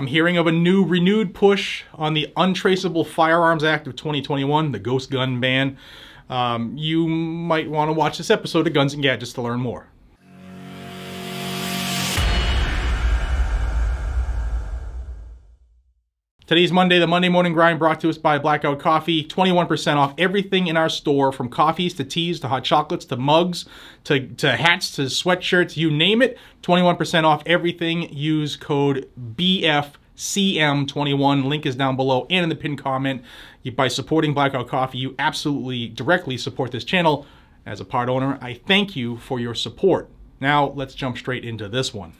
I'm hearing of a new renewed push on the Untraceable Firearms Act of 2021, the ghost gun ban. Um, you might want to watch this episode of Guns and Gadgets to learn more. Today's Monday, the Monday Morning Grind brought to us by Blackout Coffee. 21% off everything in our store from coffees to teas to hot chocolates to mugs to, to hats to sweatshirts, you name it. 21% off everything. Use code BFCM21. Link is down below and in the pinned comment. by supporting Blackout Coffee, you absolutely directly support this channel. As a part owner, I thank you for your support. Now let's jump straight into this one.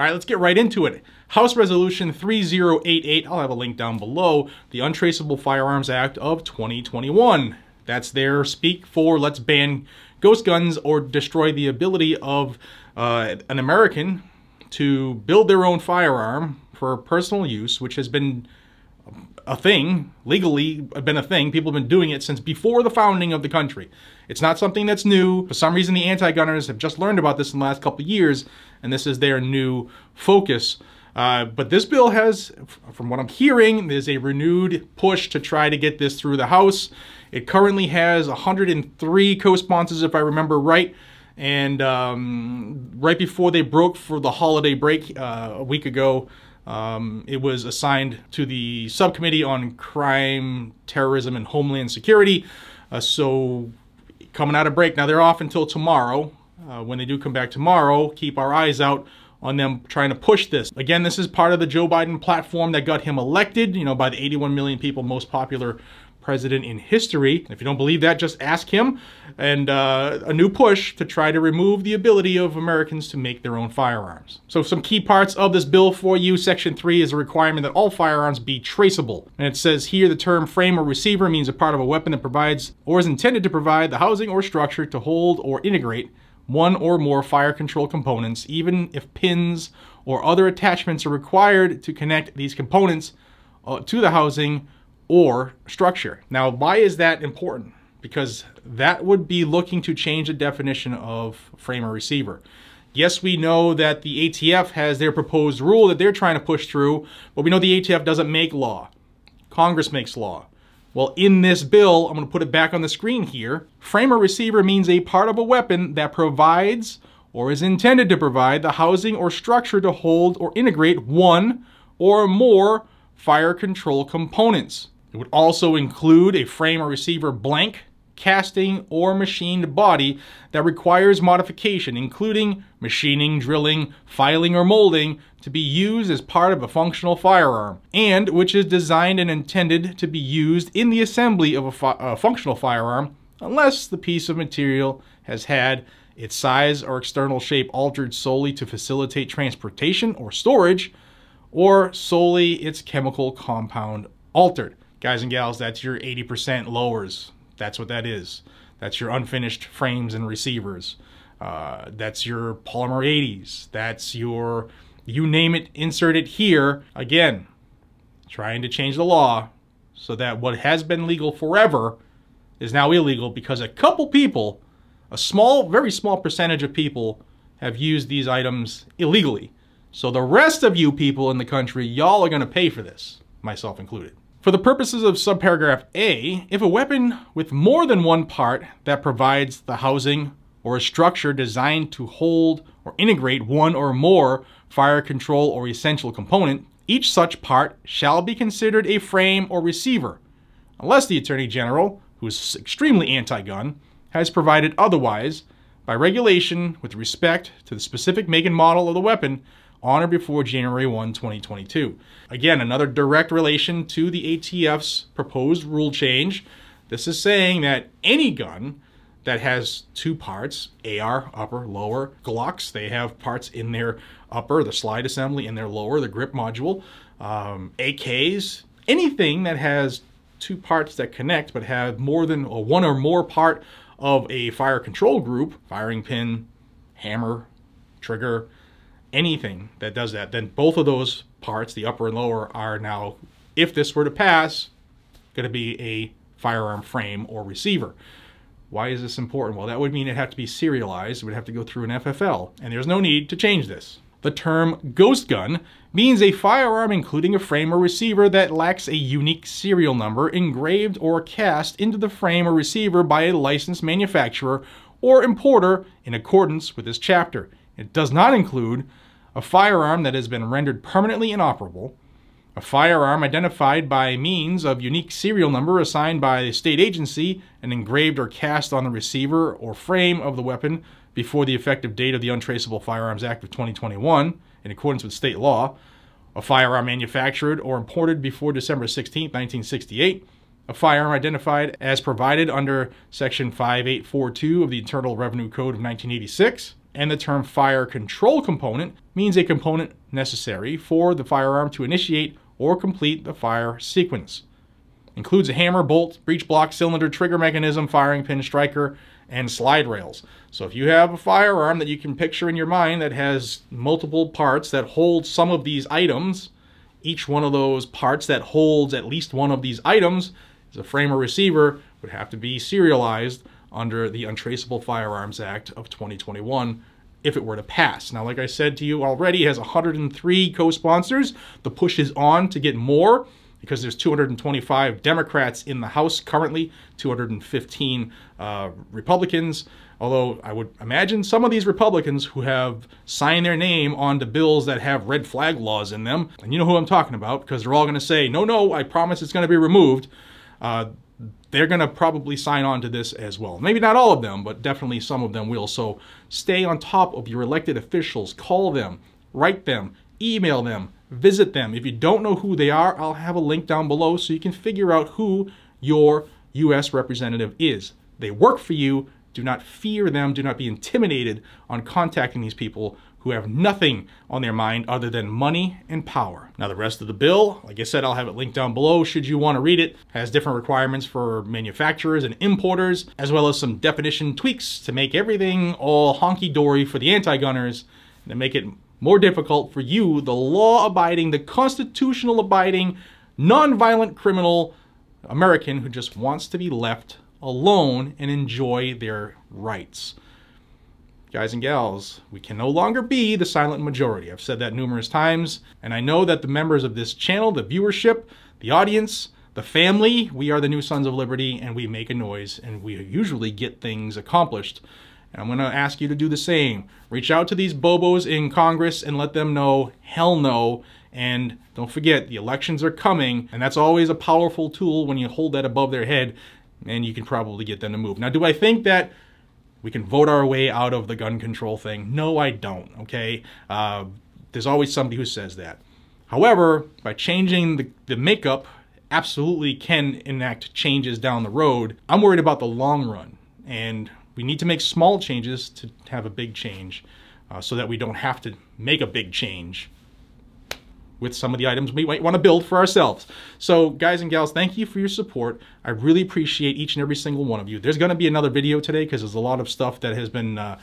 All right, let's get right into it. House Resolution 3088, I'll have a link down below, the Untraceable Firearms Act of 2021. That's their speak for let's ban ghost guns or destroy the ability of uh, an American to build their own firearm for personal use, which has been a thing, legally been a thing. People have been doing it since before the founding of the country. It's not something that's new. For some reason, the anti-gunners have just learned about this in the last couple years, and this is their new focus. Uh, but this bill has, from what I'm hearing, there's a renewed push to try to get this through the House. It currently has 103 co-sponsors, if I remember right. And um, right before they broke for the holiday break uh, a week ago, um, it was assigned to the subcommittee on crime, terrorism, and homeland security. Uh, so coming out of break, now they're off until tomorrow. Uh, when they do come back tomorrow, keep our eyes out on them trying to push this. Again, this is part of the Joe Biden platform that got him elected, you know, by the 81 million people most popular president in history. If you don't believe that, just ask him. And uh, a new push to try to remove the ability of Americans to make their own firearms. So some key parts of this bill for you. Section 3 is a requirement that all firearms be traceable. And it says here the term frame or receiver means a part of a weapon that provides or is intended to provide the housing or structure to hold or integrate one or more fire control components, even if pins or other attachments are required to connect these components uh, to the housing or structure. Now, why is that important? Because that would be looking to change the definition of frame or receiver. Yes, we know that the ATF has their proposed rule that they're trying to push through, but we know the ATF doesn't make law. Congress makes law. Well, in this bill, I'm going to put it back on the screen here. Frame or receiver means a part of a weapon that provides or is intended to provide the housing or structure to hold or integrate one or more fire control components. It would also include a frame or receiver blank, casting, or machined body that requires modification, including machining, drilling, filing, or molding to be used as part of a functional firearm, and which is designed and intended to be used in the assembly of a, fu a functional firearm unless the piece of material has had its size or external shape altered solely to facilitate transportation or storage, or solely its chemical compound altered. Guys and gals, that's your 80% lowers. That's what that is. That's your unfinished frames and receivers. Uh, that's your polymer 80s. That's your, you name it, insert it here. Again, trying to change the law so that what has been legal forever is now illegal because a couple people, a small, very small percentage of people have used these items illegally. So the rest of you people in the country, y'all are going to pay for this, myself included. For the purposes of subparagraph A, if a weapon with more than one part that provides the housing or a structure designed to hold or integrate one or more fire control or essential component, each such part shall be considered a frame or receiver, unless the Attorney General, who is extremely anti-gun, has provided otherwise by regulation with respect to the specific make and model of the weapon on or before January 1, 2022. Again, another direct relation to the ATF's proposed rule change. This is saying that any gun that has two parts, AR, upper, lower, Glocks, they have parts in their upper, the slide assembly, in their lower, the grip module, um, AKs, anything that has two parts that connect but have more than one or more part of a fire control group, firing pin, hammer, trigger, anything that does that, then both of those parts, the upper and lower, are now, if this were to pass, going to be a firearm frame or receiver. Why is this important? Well, that would mean it had to be serialized. It would have to go through an FFL, and there's no need to change this. The term ghost gun means a firearm including a frame or receiver that lacks a unique serial number engraved or cast into the frame or receiver by a licensed manufacturer or importer in accordance with this chapter. It does not include a firearm that has been rendered permanently inoperable, a firearm identified by means of unique serial number assigned by a state agency and engraved or cast on the receiver or frame of the weapon before the effective date of the Untraceable Firearms Act of 2021 in accordance with state law, a firearm manufactured or imported before December 16, 1968, a firearm identified as provided under Section 5842 of the Internal Revenue Code of 1986, and the term fire control component means a component necessary for the firearm to initiate or complete the fire sequence. Includes a hammer, bolt, breech block, cylinder, trigger mechanism, firing pin, striker, and slide rails. So if you have a firearm that you can picture in your mind that has multiple parts that hold some of these items, each one of those parts that holds at least one of these items is a frame or receiver would have to be serialized under the Untraceable Firearms Act of 2021 if it were to pass. Now, like I said to you already, it has 103 co-sponsors. The push is on to get more because there's 225 Democrats in the House currently, 215 uh, Republicans. Although I would imagine some of these Republicans who have signed their name onto bills that have red flag laws in them, and you know who I'm talking about, because they're all going to say, no, no, I promise it's going to be removed. Uh, they're going to probably sign on to this as well. Maybe not all of them, but definitely some of them will. So stay on top of your elected officials. Call them, write them, email them, visit them. If you don't know who they are, I'll have a link down below so you can figure out who your U.S. representative is. They work for you. Do not fear them. Do not be intimidated on contacting these people who have nothing on their mind other than money and power. Now the rest of the bill, like I said, I'll have it linked down below should you want to read it, has different requirements for manufacturers and importers, as well as some definition tweaks to make everything all honky-dory for the anti-gunners and make it more difficult for you, the law-abiding, the constitutional-abiding, non-violent criminal American who just wants to be left alone and enjoy their rights. Guys and gals, we can no longer be the silent majority. I've said that numerous times, and I know that the members of this channel, the viewership, the audience, the family, we are the new Sons of Liberty, and we make a noise, and we usually get things accomplished. And I'm going to ask you to do the same. Reach out to these bobos in Congress and let them know, hell no. And don't forget, the elections are coming, and that's always a powerful tool when you hold that above their head and you can probably get them to move. Now, do I think that we can vote our way out of the gun control thing? No, I don't, okay? Uh, there's always somebody who says that. However, by changing the, the makeup, absolutely can enact changes down the road. I'm worried about the long run, and we need to make small changes to have a big change uh, so that we don't have to make a big change with some of the items we might want to build for ourselves. So guys and gals, thank you for your support. I really appreciate each and every single one of you. There's going to be another video today because there's a lot of stuff that has been uh,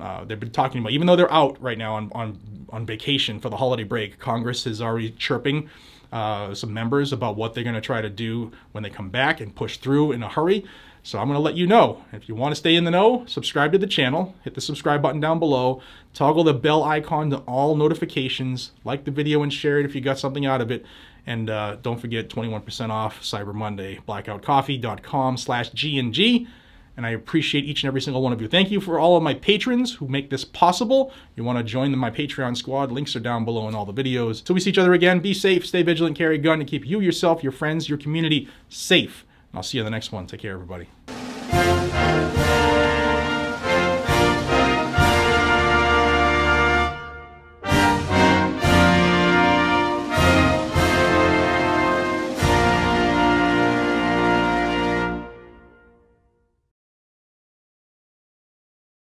uh, they've been talking about, even though they're out right now on, on, on vacation for the holiday break, Congress is already chirping uh, some members about what they're going to try to do when they come back and push through in a hurry. So I'm gonna let you know. If you wanna stay in the know, subscribe to the channel, hit the subscribe button down below, toggle the bell icon to all notifications, like the video and share it if you got something out of it. And uh, don't forget 21% off Cyber Monday, blackoutcoffee.com slash GNG. And I appreciate each and every single one of you. Thank you for all of my patrons who make this possible. You want to join my Patreon squad. Links are down below in all the videos. Till we see each other again, be safe, stay vigilant, carry a gun, and keep you, yourself, your friends, your community safe. I'll see you in the next one. Take care, everybody.